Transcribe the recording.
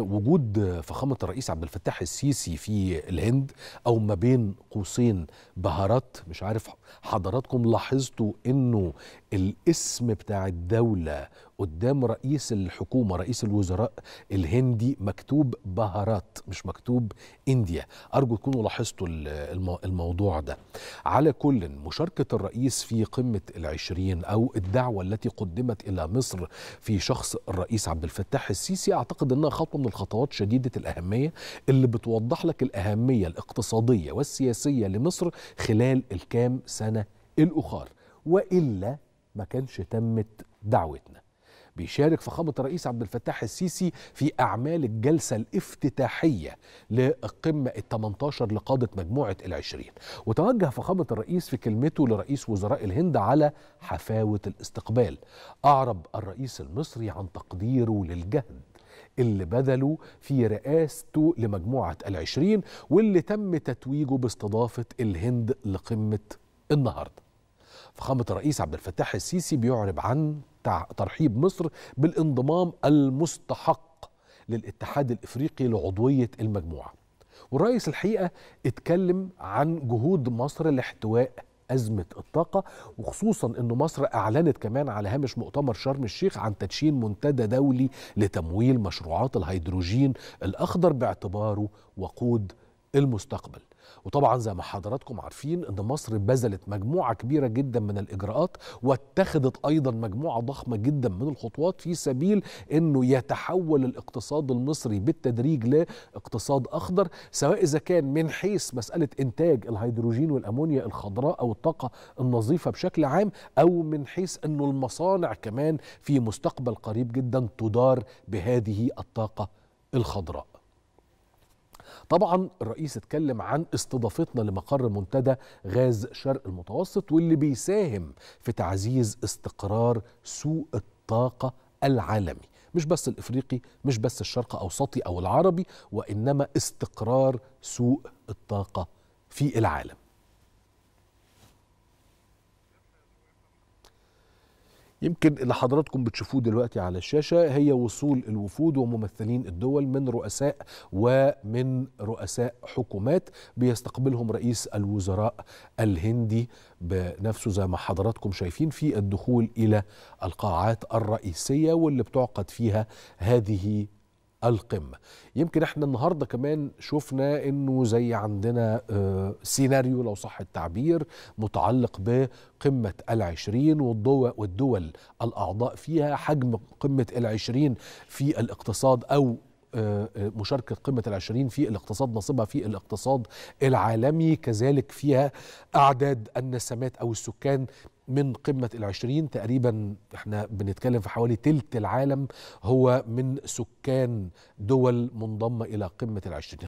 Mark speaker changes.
Speaker 1: وجود فخامة الرئيس عبد الفتاح السيسي في الهند أو ما بين قوسين بهارات مش عارف حضراتكم لاحظتوا إنه الاسم بتاع الدولة قدام رئيس الحكومة رئيس الوزراء الهندي مكتوب بهارات مش مكتوب إنديا أرجو تكونوا لاحظتوا الموضوع ده على كل مشاركة الرئيس في قمة العشرين أو الدعوة التي قدمت إلى مصر في شخص الرئيس عبد الفتاح السيسي أعتقد أنها خطوة من الخطوات شديدة الأهمية اللي بتوضح لك الأهمية الاقتصادية والسياسية لمصر خلال الكام سنة الأخر وإلا ما كانش تمت دعوتنا بيشارك فخامة الرئيس عبد الفتاح السيسي في أعمال الجلسة الافتتاحية للقمة ال 18 لقادة مجموعة ال 20 وتوجه فخامة الرئيس في كلمته لرئيس وزراء الهند على حفاوة الاستقبال أعرب الرئيس المصري عن تقديره للجهد اللي بذلوا في رئاسته لمجموعة العشرين واللي تم تتويجه باستضافة الهند لقمة النهارده فخامة الرئيس عبد الفتاح السيسي بيعرب عن ترحيب مصر بالانضمام المستحق للاتحاد الافريقي لعضويه المجموعه. والرئيس الحقيقه اتكلم عن جهود مصر لاحتواء ازمه الطاقه وخصوصا ان مصر اعلنت كمان على هامش مؤتمر شرم الشيخ عن تدشين منتدى دولي لتمويل مشروعات الهيدروجين الاخضر باعتباره وقود المستقبل وطبعا زي ما حضراتكم عارفين ان مصر بذلت مجموعه كبيره جدا من الاجراءات واتخذت ايضا مجموعه ضخمه جدا من الخطوات في سبيل انه يتحول الاقتصاد المصري بالتدريج لاقتصاد اخضر سواء اذا كان من حيث مساله انتاج الهيدروجين والامونيا الخضراء او الطاقه النظيفه بشكل عام او من حيث انه المصانع كمان في مستقبل قريب جدا تدار بهذه الطاقه الخضراء طبعا الرئيس اتكلم عن استضافتنا لمقر منتدى غاز شرق المتوسط واللي بيساهم في تعزيز استقرار سوق الطاقه العالمي مش بس الافريقي مش بس الشرق اوسطي او العربي وانما استقرار سوق الطاقه في العالم يمكن اللي حضراتكم بتشوفوه دلوقتي على الشاشة هي وصول الوفود وممثلين الدول من رؤساء ومن رؤساء حكومات بيستقبلهم رئيس الوزراء الهندي بنفسه زي ما حضراتكم شايفين في الدخول إلى القاعات الرئيسية واللي بتعقد فيها هذه القمة يمكن احنا النهاردة كمان شفنا انه زي عندنا آه، سيناريو لو صح التعبير متعلق بقمة العشرين والدول, والدول الأعضاء فيها حجم قمة العشرين في الاقتصاد أو آه، آه، مشاركة قمة العشرين في الاقتصاد نصيبها في الاقتصاد العالمي كذلك فيها أعداد النسمات أو السكان من قمة العشرين تقريبا احنا بنتكلم في حوالي تلت العالم هو من سكان دول منضمة إلى قمة العشرين